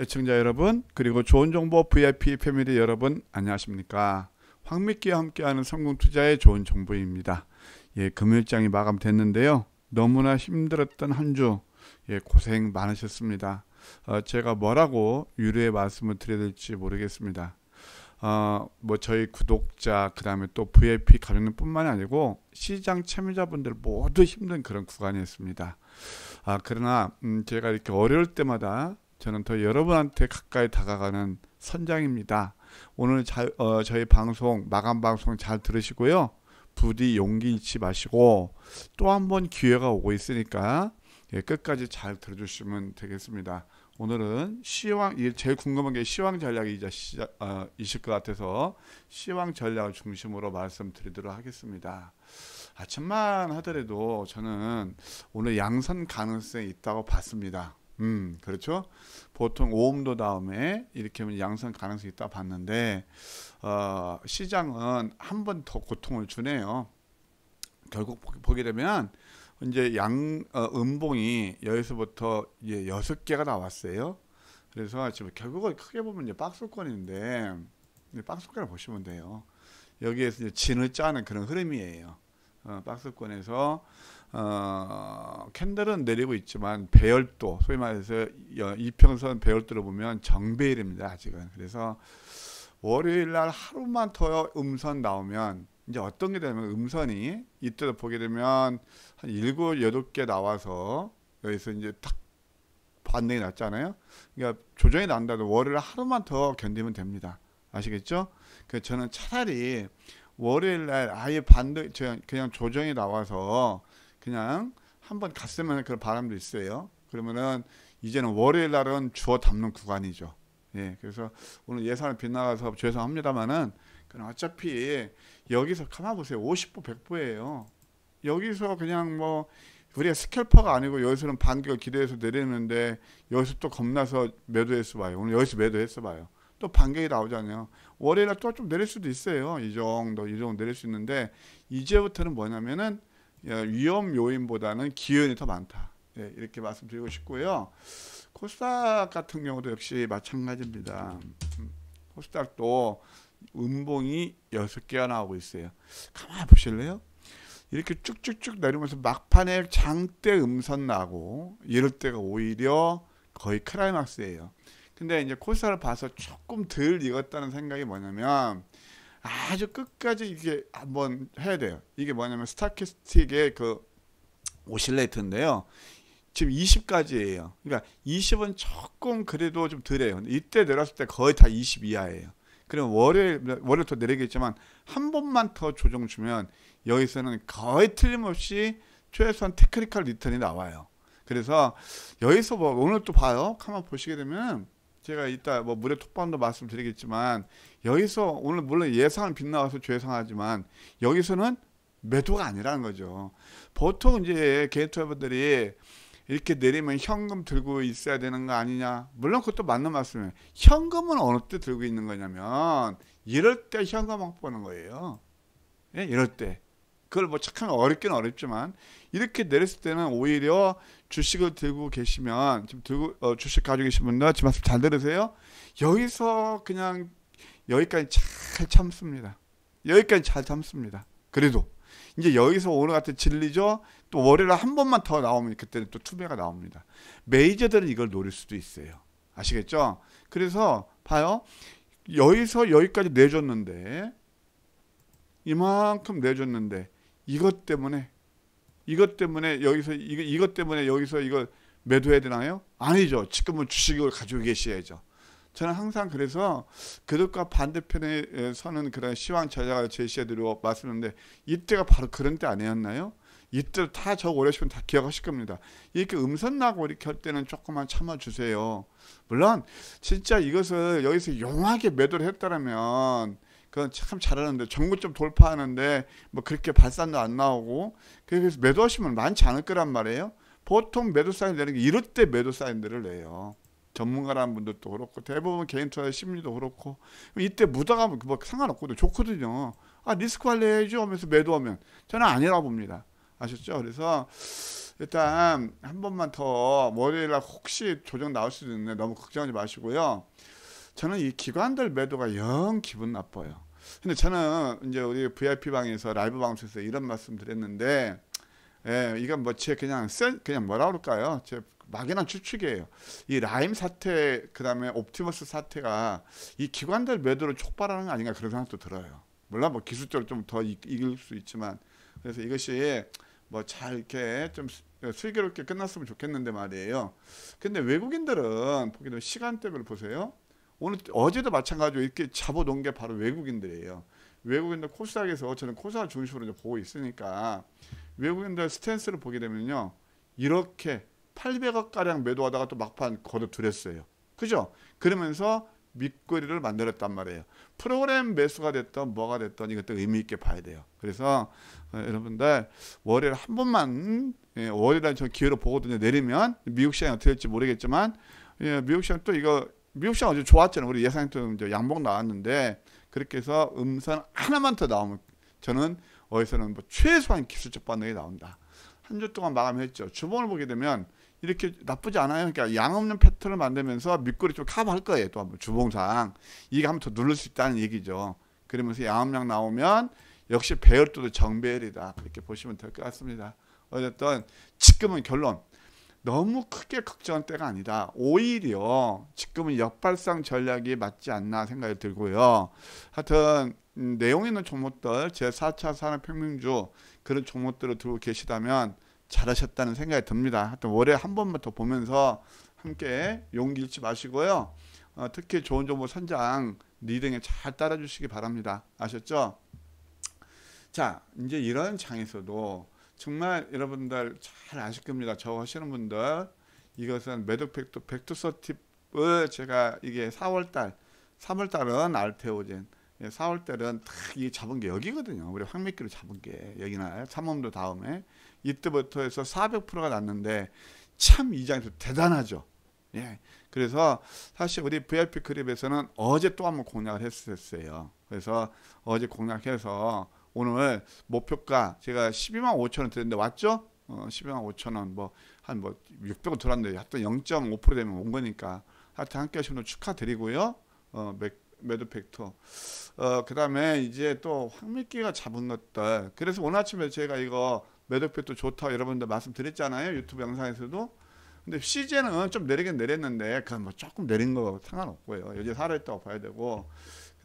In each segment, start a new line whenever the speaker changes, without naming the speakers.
애청자 여러분 그리고 좋은 정보 VIP 패밀리 여러분 안녕하십니까 황미끼와 함께하는 성공투자의 좋은 정보입니다 예, 금요일장이 마감됐는데요 너무나 힘들었던 한주 예, 고생 많으셨습니다 어, 제가 뭐라고 유료의 말씀을 드려야 될지 모르겠습니다 어, 뭐 저희 구독자 그 다음에 또 VIP 가족님뿐만이 아니고 시장 참여자분들 모두 힘든 그런 구간이었습니다. 아 그러나 음, 제가 이렇게 어려울 때마다 저는 더 여러분한테 가까이 다가가는 선장입니다. 오늘 자, 어, 저희 방송 마감 방송 잘 들으시고요. 부디 용기 잃지 마시고 또 한 번 기회가 오고 있으니까 예, 끝까지 잘 들어주시면 되겠습니다. 오늘은 시황 제일 궁금한 게 시황 전략이 이제 시자, 어, 이실 것 같아서 시황 전략을 중심으로 말씀드리도록 하겠습니다. 아침만 하더라도 저는 오늘 양산 가능성이 있다고 봤습니다. 음, 그렇죠. 보통 오음도 다음에 이렇게 하면 양성 가능성이 있다 봤는데 어, 시장은 한 번 더 고통을 주네요. 결국 보게 되면 이제 양 어, 음봉이 여기서부터 이제 여섯 개가 나왔어요. 그래서 지금 결국은 크게 보면 이제 박스권인데 박스권을 보시면 돼요. 여기에서 이제 진을 짜는 그런 흐름이에요. 어, 박스권에서 어, 캔들은 내리고 있지만 배열도 소위 말해서 이평선 배열도를 보면 정배일입니다 아직은 그래서 월요일 날 하루만 더 음선 나오면 이제 어떤 게 되냐면 음선이 이때도 보게 되면 한 일곱 여덟 개 나와서 여기서 이제 탁 반등이 났잖아요 그러니까 조정이 난다도 월요일 하루만 더 견디면 됩니다 아시겠죠? 그 저는 차라리 월요일 날 아예 반도 그냥 조정이 나와서 그냥 한번 갔으면 하는 그런 바람도 있어요. 그러면은 이제는 월요일 날은 주어 담는 구간이죠. 예, 그래서 오늘 예산을 빗나가서 죄송합니다만은 그럼 어차피 여기서 가만 보세요. 5 0부1 0 0부예요 여기서 그냥 뭐 우리가 스캘퍼가 아니고 여기서는 반격 기대해서 내리는데 여기서 또 겁나서 매도했어 봐요. 오늘 여기서 매도했어 봐요. 또 반격이 나오잖아요. 월요일날 또 좀 내릴 수도 있어요. 이 정도, 이 정도 내릴 수 있는데 이제부터는 뭐냐면은 예, 위험 요인보다는 기운이더 많다. 네, 이렇게 말씀드리고 싶고요. 코스닥 같은 경우도 역시 마찬가지입니다. 음, 코스닥도 음봉이 6개가 나오고 있어요. 가만히 보실래요? 이렇게 쭉쭉쭉 내리면서 막판에 장대 음선 나고 이럴 때가 오히려 거의 크라이막스예요. 근데 이제 코스타를 봐서 조금 덜 익었다는 생각이 뭐냐면 아주 끝까지 이게 한번 해야 돼요. 이게 뭐냐면 스타키스틱의 그 오실레이트인데요. 지금 20까지예요. 그러니까 20은 조금 그래도 좀 덜해요. 이때 내렸을 때 거의 다 20 이하예요. 그럼 월요일 월요일 더 내리겠지만 한 번만 더 조정 주면 여기서는 거의 틀림없이 최소한 테크니컬 리턴이 나와요. 그래서 여기서 뭐 오늘 또 봐요. 한번 보시게 되면 제가 이따 뭐 물의 톱반도 말씀드리겠지만 여기서 오늘 물론 예상은 빗나와서 죄송하지만 여기서는 매도가 아니라는 거죠. 보통 이제 게이트웨이들이 이렇게 내리면 현금 들고 있어야 되는 거 아니냐? 물론 그것도 맞는 말씀이에요. 현금은 어느 때 들고 있는 거냐면 이럴 때 현금 확보하는 거예요. 예? 이럴 때. 그걸 뭐 착한 어렵긴 어렵지만 이렇게 내렸을 때는 오히려 주식을 들고 계시면 지금 들고 어, 주식 가지고 계신 분들 지금 말씀 잘 들으세요. 여기서 그냥 여기까지 잘 참습니다. 여기까지 잘 참습니다. 그래도 이제 여기서 오늘 같은 진리죠. 또 월요일 에한 번만 더 나오면 그때는 또 투배가 나옵니다. 메이저들은 이걸 노릴 수도 있어요. 아시겠죠? 그래서 봐요. 여기서 여기까지 내줬는데 이만큼 내줬는데 이것 때문에 이것 때문에 여기서 이, 것 때문에 여기서 이걸 매도해야 되나요? 아니죠. 지금은 주식을 가지고 계셔야죠. 저는 항상 그래서 그릇과 반대편에 서는 그런 시황 저자가 제시해드리고 말씀했는데 이때가 바로 그런 때 아니었나요? 이때 다저 오래시면 다 기억하실 겁니다. 이렇게 음선나고 이렇게 할 때는 조금만 참아주세요. 물론 진짜 이것을 여기서 용하게 매도를 했다면 그건 참 잘하는데 전고점 돌파하는데 뭐 그렇게 발산도 안 나오고 그래서 매도하시면 많지 않을 거란 말이에요. 보통 매도 사인 내는 게 이럴 때 매도 사인들을 내요. 전문가라는 분들도 그렇고 대부분 개인 투자 심리도 그렇고 이때 무다가면 뭐상관없거든 좋거든요. 아 리스크 관리해야죠 하면서 매도하면 저는 아니라 고 봅니다. 아셨죠? 그래서 일단 한 번만 더 월요일날 혹시 조정 나올 수도 있는데 너무 걱정하지 마시고요. 저는 이 기관들 매도가 영 기분 나빠요. 근데 저는 이제 우리 VIP 방에서 라이브 방송에서 이런 말씀 드렸는데 예, 이건 뭐제 그냥 센 그냥 뭐라 그럴까요? 제 막연한 추측이에요. 이 라임 사태 그다음에 옵티머스 사태가 이 기관들 매도를 촉발하는 거 아닌가 그런 생각도 들어요. 물론 뭐 기술적으로 좀 더 이길 수 있지만 그래서 이것이 뭐 잘 이렇게 좀 슬기롭게 끝났으면 좋겠는데 말이에요. 근데 외국인들은 보기도 시간대별로 보세요. 오늘 어제도 마찬가지로 이렇게 잡아놓은 게 바로 외국인들이에요. 외국인들 코스닥에서 저는 코스닥 중심으로 보고 있으니까 외국인들 스탠스를 보게 되면요. 이렇게 800억 가량 매도하다가 또 막판 거둬들였어요. 그죠? 그러면서 밑거리를 만들었단 말이에요. 프로그램 매수가 됐던 뭐가 됐던 이것도 의미 있게 봐야 돼요. 그래서 어, 여러분들 월요일 한 번만 예, 월요일날 저 기회로 보거든요. 내리면 미국 시장이 어떻게 될지 모르겠지만 예, 미국 시장 또 이거 미국 시장 아주 좋았잖아요. 우리 예상했던 이제 양봉 나왔는데 그렇게 해서 음산 하나만 더 나오면 저는 어디서는 뭐 최소한 기술적 반응이 나온다. 한 주 동안 마감했죠. 주봉을 보게 되면 이렇게 나쁘지 않아요. 그러니까 양 없는 패턴을 만들면서 밑꼬리 좀 커버할 거예요. 또 한번 주봉상 이게 한번 더 누를 수 있다는 얘기죠. 그러면서 양음량 나오면 역시 배열도도 정배열이다. 이렇게 보시면 될 것 같습니다. 어쨌든 지금은 결론 너무 크게 걱정할 때가 아니다. 오히려 지금은 역발상 전략이 맞지 않나 생각이 들고요. 하여튼 음, 내용 있는 종목들 제4차 산업혁명주 그런 종목들을 들고 계시다면 잘하셨다는 생각이 듭니다. 하여튼 월에 한 번만 더 보면서 함께 용기 잃지 마시고요. 어, 특히 좋은 종목 선장 리딩에 잘 따라주시기 바랍니다. 아셨죠? 자, 이제 이런 장에서도 정말 여러분들 잘 아실 겁니다. 저 하시는 분들 이것은 메드팩토 백투서 팁을 제가 이게 4월달 3월달은 알테오젠 4월달은 예, 딱이 잡은 게 여기거든요. 우리 황미끼를 잡은 게 여기나 삼엄도 다음에 이때부터 해서 400%가 났는데 참이 장에서 대단하죠. 예. 그래서 사실 우리 VIP 그립에서는 어제 또 한번 공략을 했었어요. 그래서 어제 공략해서 오늘 목표가 제가 12만 5천 원 드렸는데 왔죠? 어, 12만 5천 원뭐 한 뭐 600원 뭐, 들었는데 하여튼 0.5% 되면 온 거니까 하여튼 함께 하신 분 축하드리고요. 어, 매드팩터. 어, 그 다음에 이제 또 황미끼가 잡은 것들. 그래서 오늘 아침에 제가 이거 매듭팩도 좋다 여러분들 말씀드렸잖아요. 유튜브 영상에서도. 근데 시제는 좀 내리긴 내렸는데 그 뭐 조금 내린 거 상관없고요. 여전 살아있다고 봐야 되고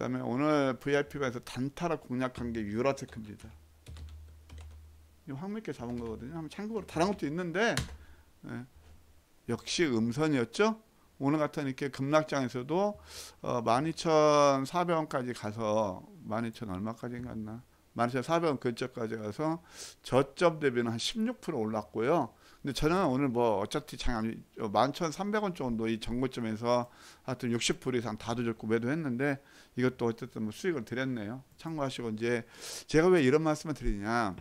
그다음에 오늘 VIP에서 단타라 공략한 게 유라체크입니다. 이 황밀게 잡은 거거든요. 한번 참고로 다른 것도 있는데 예. 역시 음선이었죠. 오늘 같은 이렇게 급락장에서도 어, 12,400원까지 가서 12,000 얼마까지 갔나 12,400원 근처까지 가서 저점 대비는 한 16% 올랐고요. 근데 저는 오늘 뭐 어차피 장암 11,300원 어, 정도 이 정고점에서 하여튼 60% 이상 다도졌고 매도했는데 이것도 어쨌든 뭐 수익을 드렸네요. 참고하시고 이제 제가 왜 이런 말씀을 드리냐.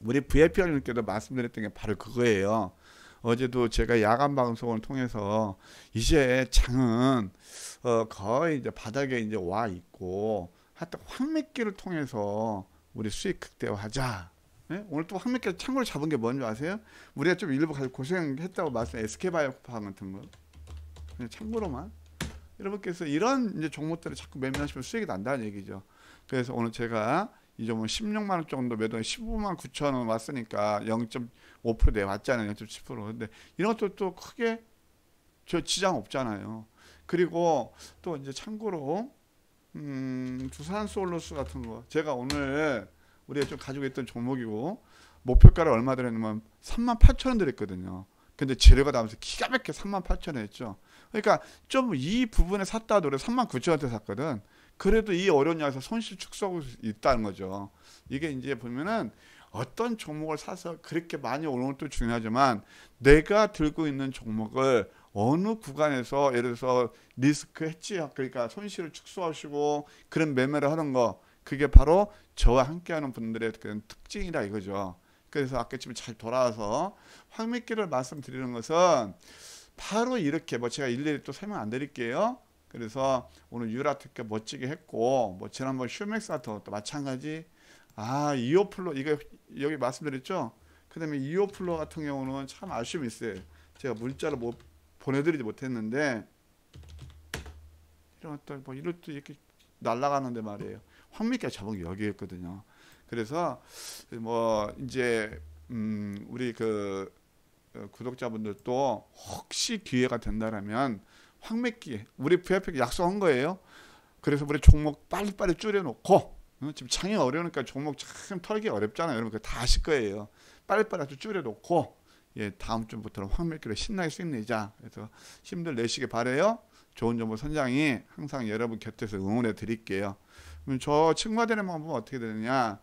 우리 VIP 형님께도 말씀드렸던 게 바로 그거예요. 어제도 제가 야간 방송을 통해서 이제 장은 어 거의 이제 바닥에 이제 와 있고 하여튼 황매기를 통해서 우리 수익 극대화하자. 예? 오늘 또 황민께서 창고를 잡은 게 뭔지 아세요? 우리가 좀 일부 가지고 고생했다고 말씀 SK바이오팜 같은 거 그냥 참고로만 여러분께서 이런 이제 종목들을 자꾸 매매하시면 수익이 난다는 얘기죠. 그래서 오늘 제가 이 점은 16만 원 정도 매도 15만 9천 원 왔으니까 0.5% 내왔잖아요. 0.7% 근데 이런 것도 또 크게 저 지장 없잖아요. 그리고 또 이제 참고로 음, 두산 솔로스 같은 거 제가 오늘 우리가 좀 가지고 있던 종목이고 목표가를 얼마 드렸냐면 3만 8천 원 드렸거든요. 근데 재료가 나면서 기가 막히게 3만 8천 원 했죠. 그러니까 좀 이 부분에 샀다 하래라도 3만 9천 원대 샀거든. 그래도 이 어려운 양에서 손실 축소하고 있다는 거죠. 이게 이제 보면은 어떤 종목을 사서 그렇게 많이 오는 것도 중요하지만 내가 들고 있는 종목을 어느 구간에서 예를 들어서 리스크 했지 그러니까 손실을 축소하시고 그런 매매를 하는 거 그게 바로 저와 함께하는 분들의 그런 특징이다 이거죠. 그래서 아까 집에 잘 돌아와서 황미끼를 말씀드리는 것은 바로 이렇게 뭐 제가 일일이 또 설명 안 드릴게요. 그래서 오늘 유라 특가 멋지게 했고 뭐 지난번 슈맥사터 또 마찬가지 아 이오플로 이거 여기 말씀드렸죠. 그다음에 이오플로 같은 경우는 참 아쉬움이 있어요. 제가 문자를 못 보내드리지 못했는데 이런 것들 뭐 이럴 때 이렇게 날라가는데 말이에요. 황미 있 잡은 게 여기였거든요. 그래서 뭐 이제 음 우리 그 어, 구독자분들도 혹시 기회가 된다라면 황미끼 우리 v i p 약속한 거예요. 그래서 우리 종목 빨리빨리 줄여놓고 어, 지금 창이 어려우니까 종목 참 털기 어렵잖아요. 여러분 그다 아실 거예요. 빨리빨리 아주 줄여놓고 예, 다음 주부터는 황미끼를 신나게 수익 내자. 그래서 힘들 내시길 바래요. 좋은 정보 선장이 항상 여러분 곁에서 응원해 드릴게요. 음, 저 측마대는 방법은 어떻게 되느냐?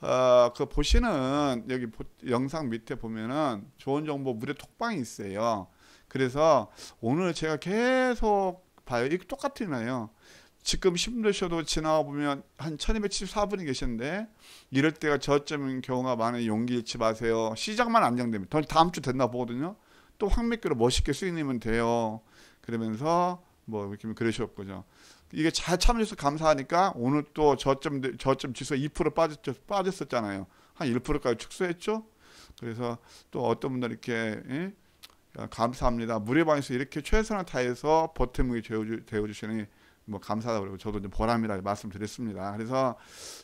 어, 그 보시는 여기 보, 영상 밑에 보면은 좋은 정보 무료 톡방이 있어요. 그래서 오늘 제가 계속 봐요. 이게 똑같으나요? 지금 힘드셔도 지나와 보면 한 1274분이 계신데 이럴 때가 저점인 경우가 많은 용기 잃지 마세요. 시작만 안정되면 다음 주 됐나 보거든요. 또 황매교로 멋있게 수익내면 돼요. 그러면서 뭐 이렇게 그러셨거든 이게 잘 참여해서 감사하니까 오늘 또 저점 저점 지수 2% 빠졌죠 빠졌었잖아요 한 1%까지 축소했죠 그래서 또 어떤 분들 이렇게 예? 감사합니다 무료방에서 이렇게 최선을 다해서 버팀목이 되어주시니 뭐 감사하다고 그러고 저도 좀 보람이라 말씀드렸습니다. 그래서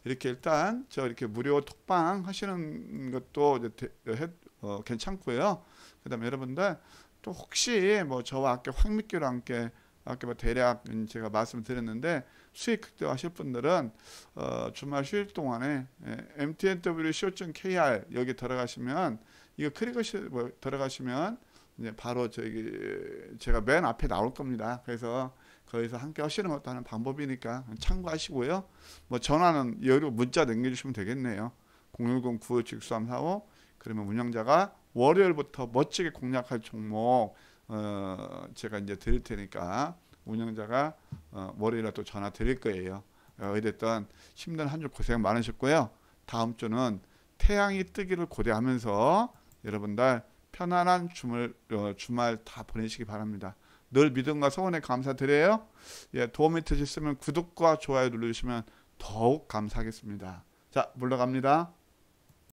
이렇게 일단 저 이렇게 무료 톡방 하시는 것도 이제 대, 해, 어, 괜찮고요. 그다음에 여러분들 또 혹시 뭐 저와 함께 황미교랑 함께 아까 뭐 대략 제가 말씀드렸는데 수익 극대화하실 분들은 어, 주말 휴일 동안에 예, mtnw.co.kr 여기 들어가시면 이거 클릭하시 뭐, 들어가시면 이제 바로 저기 제가 맨 앞에 나올 겁니다. 그래서 거기서 함께 하시는 것도 하는 방법이니까 참고하시고요. 뭐 전화는 여기로 문자 남겨주시면 되겠네요. 010-957345 그러면 운영자가 월요일부터 멋지게 공략할 종목 어 제가 이제 드릴 테니까 운영자가 어 월요일에 또 전화 드릴 거예요. 어, 어쨌든 힘든 한 주 고생 많으셨고요. 다음 주는 태양이 뜨기를 고대하면서 여러분들 편안한 주말, 어, 주말 다 보내시기 바랍니다. 늘 믿음과 소원에 감사드려요. 예, 도움이 되셨으면 구독과 좋아요 눌러주시면 더욱 감사하겠습니다. 자, 물러갑니다.